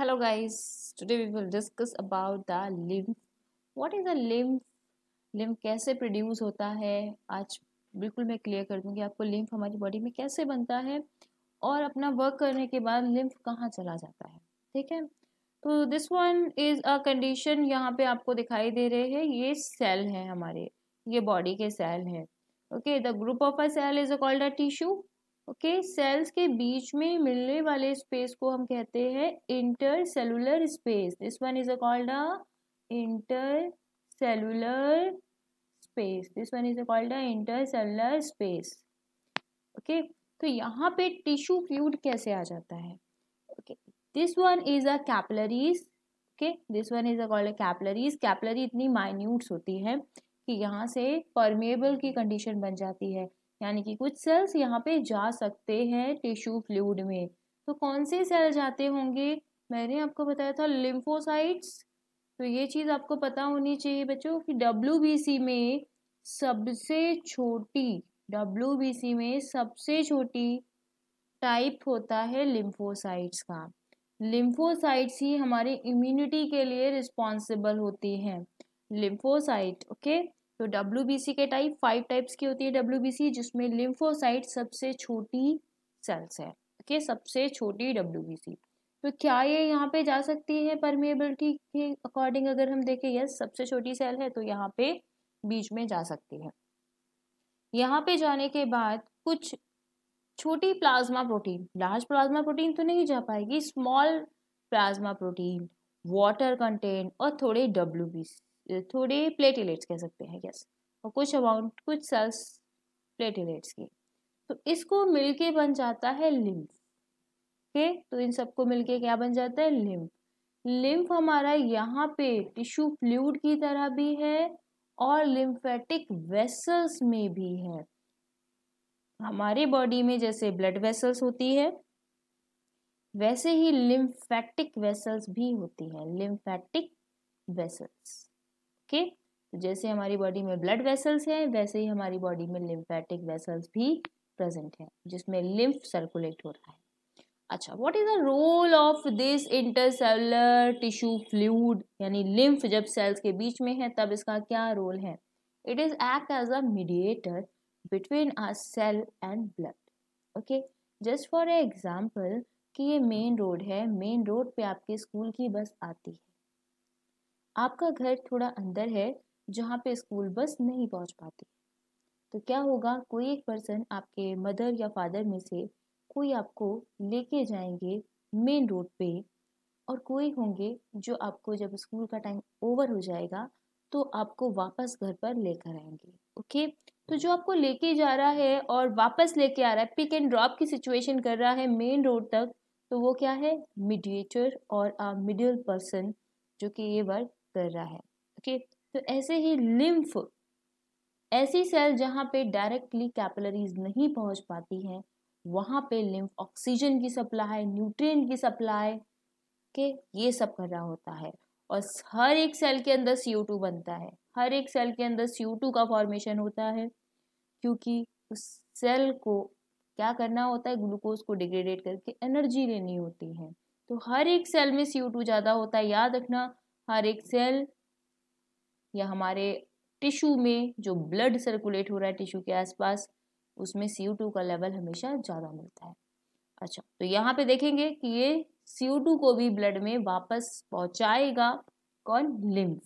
hello guys today we will discuss about the lymph what is a lymph lymph कैसे produce होता है आज बिल्कुल मैं क्लियर कर दूंगी आपको lymph हमारी बॉडी में कैसे बनता है और अपना वर्क करने के बाद lymph कहाँ चला जाता है ठीक है तो this one is a condition यहाँ पे आपको दिखाई दे रहे हैं ये सेल हैं हमारे ये बॉडी के सेल हैं okay the group of a cell is called a tissue okay cells के बीच में मिलने वाले स्पेस को हम कहते हैं intercellular space this one is a called a intercellular space this one is a called a intercellular space okay तो यहाँ पे टिश्यू फ्लूड कैसे आ जाता है okay this one is a capillaries okay this one is a called capillaries capillary इतनी minutes होती है कि यहाँ से परमेबल की कंडीशन बन जाती है यानी कि कुछ सेल्स यहाँ पे जा सकते हैं टिश्यू फ्लूड में तो कौन से सेल जाते होंगे मैंने आपको बताया था लिम्फोसाइट्स तो ये चीज़ आपको पता होनी चाहिए बच्चों कि डब्ल्यू में सबसे छोटी डब्ल्यू में सबसे छोटी टाइप होता है लिम्फोसाइट्स का लिम्फोसाइट्स ही हमारी इम्यूनिटी के लिए रिस्पॉन्सिबल होती हैं लिम्फोसाइट ओके तो डब्ल्यू के टाइप फाइव टाइप्स की होती है डब्ल्यू जिसमें लिम्फोसाइट सबसे छोटी सेल्स है ओके सबसे छोटी डब्ल्यू तो क्या ये यहाँ पे जा सकती है परमेबिलिटी के अकॉर्डिंग अगर हम देखें यस सबसे छोटी सेल है तो यहाँ पे बीच में जा सकती है यहाँ पे जाने के बाद कुछ छोटी plasma protein large plasma protein तो नहीं जा पाएगी small plasma protein water content और थोड़े डब्ल्यू थोड़ी प्लेटिलेट्स कह सकते हैं यस और कुछ अमाउंट कुछ सेल्स प्लेटिलेट्स की तो इसको मिलके बन जाता है लिम्फ ओके तो इन सबको मिलके क्या बन जाता है लिम्फ लिम्फ हमारा यहाँ पे टिश्यू फ्लूड की तरह भी है और लिम्फेटिक वेसल्स में भी है हमारे बॉडी में जैसे ब्लड वेसल्स होती है वैसे ही लिम्फेटिक वेसल्स भी होती है लिम्फेटिक वेसल्स ओके तो जैसे हमारी बॉडी में ब्लड वेसल्स हैं वैसे ही हमारी बॉडी में लिम्फेटिक वेसल्स भी प्रेजेंट हैं जिसमें लिम्फ सर्कुलेट हो रहा है अच्छा what is the role of this intercellular tissue fluid यानी लिम्फ जब सेल्स के बीच में है तब इसका क्या रोल है it is act as a mediator between a cell and blood okay just for example कि ये मेन रोड है मेन रोड पे आपके स्कूल की बस आती है आपका घर थोड़ा अंदर है जहाँ पे स्कूल बस नहीं पहुँच पाती तो क्या होगा कोई एक पर्सन आपके मदर या फादर में से कोई आपको लेके जाएंगे मेन रोड पे और कोई होंगे जो आपको जब स्कूल का टाइम ओवर हो जाएगा तो आपको वापस घर पर लेकर आएंगे ओके तो जो आपको लेके जा रहा है और वापस लेके आ रहा है पिक एंड ड्रॉप की सिचुएशन कर रहा है मेन रोड तक तो वो क्या है मीडिएटर और मिडिल पर्सन जो कि ये वर्ड कर रहा है ओके तो ऐसे ही लिम्फ ऐसी सेल जहाँ पे डायरेक्टली कैपिलरीज नहीं पहुँच पाती हैं वहाँ पे लिम्फ ऑक्सीजन की सप्लाई न्यूट्रिएंट की सप्लाई के ये सब कर रहा होता है और हर एक सेल के अंदर सी टू बनता है हर एक सेल के अंदर सी टू का फॉर्मेशन होता है क्योंकि उस सेल को क्या करना होता है ग्लूकोज को डिग्रेडेट करके एनर्जी लेनी होती है तो हर एक सेल में सी ज़्यादा होता है याद रखना हर एक सेल या हमारे टिश्यू में जो ब्लड सर्कुलेट हो रहा है टिश्यू के आसपास उसमें सी का लेवल हमेशा ज़्यादा मिलता है अच्छा तो यहाँ पे देखेंगे कि ये सी को भी ब्लड में वापस पहुँचाएगा कौन लिम्फ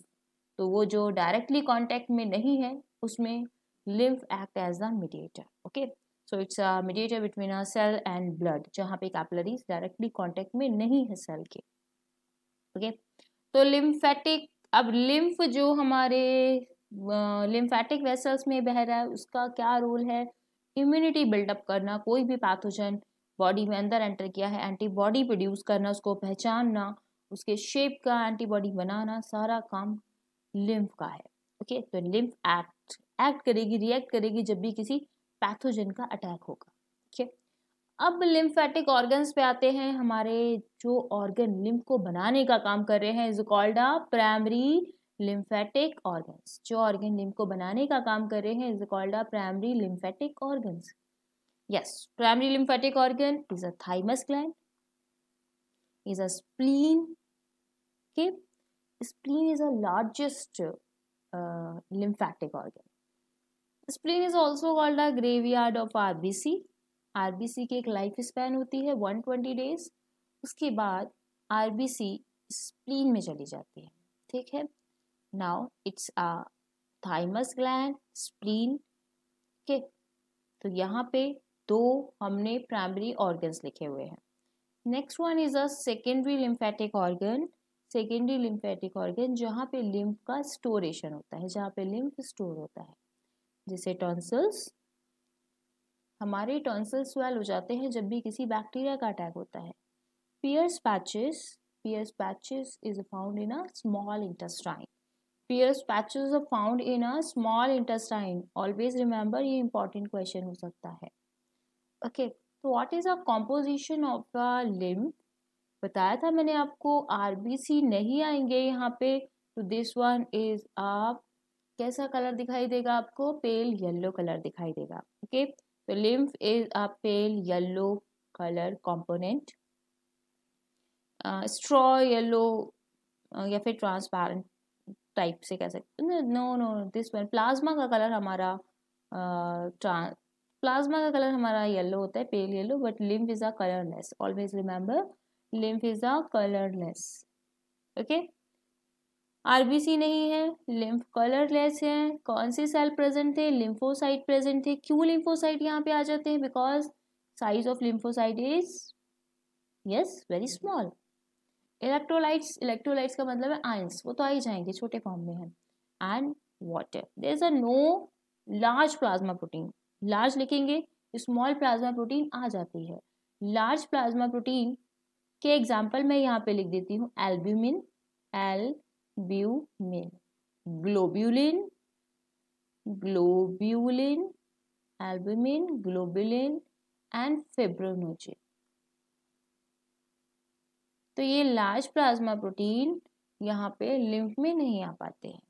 तो वो जो डायरेक्टली कांटेक्ट में नहीं है उसमें lymph act as the mediator okay so it's a mediator between a cell and blood जहाँ पे कैपलरीज डायरेक्टली contact में नहीं है सेल के ओके okay तो लिम्फेटिक अब लिम्फ जो हमारे लिम्फेटिक वेसल्स में बह रहा है उसका क्या रोल है इम्यूनिटी बिल्डअप करना कोई भी पैथोजन बॉडी में अंदर एंटर किया है एंटीबॉडी प्रोड्यूस करना उसको पहचानना उसके शेप का एंटीबॉडी बनाना सारा काम लिम्फ का है ओके तो लिम्फ एक्ट एक्ट करेगी रिएक्ट करेगी जब भी किसी पैथोजन का अटैक होगा अब लिम्फेटिक ऑर्गन्स पे आते हैं हमारे जो ऑर्गन लिम्फ को बनाने का काम कर रहे हैं is called a primary lymphatic organs जो ऑर्गन लिम्फ को बनाने का काम कर रहे हैं is called a primary lymphatic organs yes primary lymphatic organ is a thymus gland is a spleen के is a largest lymphatic organ spleen is also called a called of R B C are की एक life span होती है 120 days उसके बाद are spleen में चली जाती है ठीक है now it's a thymus gland spleen के तो यहाँ पे दो हमने प्राइमरी ऑर्गन्स लिखे हुए हैं next one is a secondary lymphatic organ secondary lymphatic organ जहाँ पे लिम्फ का स्टोरेशन होता है जहाँ पे लिम्फ स्टोर होता है जैसे टॉन्सल्स हमारे टॉन्सल स्वेल हो जाते हैं जब भी किसी बैक्टीरिया का अटैक होता है Peyer's patches Peyer's patches is found in a small intestine Peyer's patches are found in a small intestine always remember ये इंपॉर्टेंट क्वेश्चन हो सकता है ओके तो what is a composition of a lymph बताया था मैंने आपको आरबीसी नहीं आएंगे यहाँ पे तो दिस वन इज आप कैसा कलर दिखाई देगा आपको पेल येलो कलर दिखाई देगा okay okay? The lymph is a pale yellow color component. Uh, straw yellow uh, या फिर ट्रांसपेरेंट टाइप से कह सकते no no this one plasma का कलर हमारा प्लाज्मा uh, का कलर हमारा येलो होता है pale yellow but lymph is a colourless always remember lymph is a colourless okay RBC नहीं है लिम्फ कलरलेस है कौन से सेल प्रेजेंट थे लिम्फोसाइट प्रेजेंट थे क्यों लिम्फोसाइट यहाँ पे आ जाते हैं because size of lymphocyte is yes very small electrolytes electrolytes का मतलब है आयंस वो तो आ ही जाएंगे छोटे फॉर्म में है and water there is a no large plasma protein large लिखेंगे स्मॉल प्लाज्मा प्रोटीन आ जाती है लार्ज प्लाज्मा प्रोटीन के एग्जाम्पल मैं यहाँ पे लिख देती हूँ albumin albumin globulin globulin albumin globulin and fibrinogen तो ये लार्ज प्लाज्मा प्रोटीन यहाँ पे लिम्फ में नहीं आ पाते हैं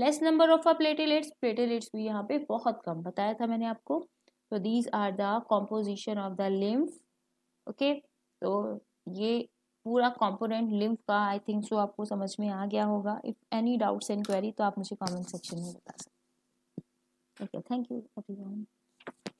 less number of a platelets platelets भी यहाँ पे बहुत कम बताया था मैंने आपको तो these are the composition of the lymph okay तो ये पूरा कंपोनेंट लिम्फ का आई थिंक सो आपको समझ में आ गया होगा if any doubts and query तो आप मुझे कमेंट सेक्शन में बता सकते ओके थैंक यू एवरीवन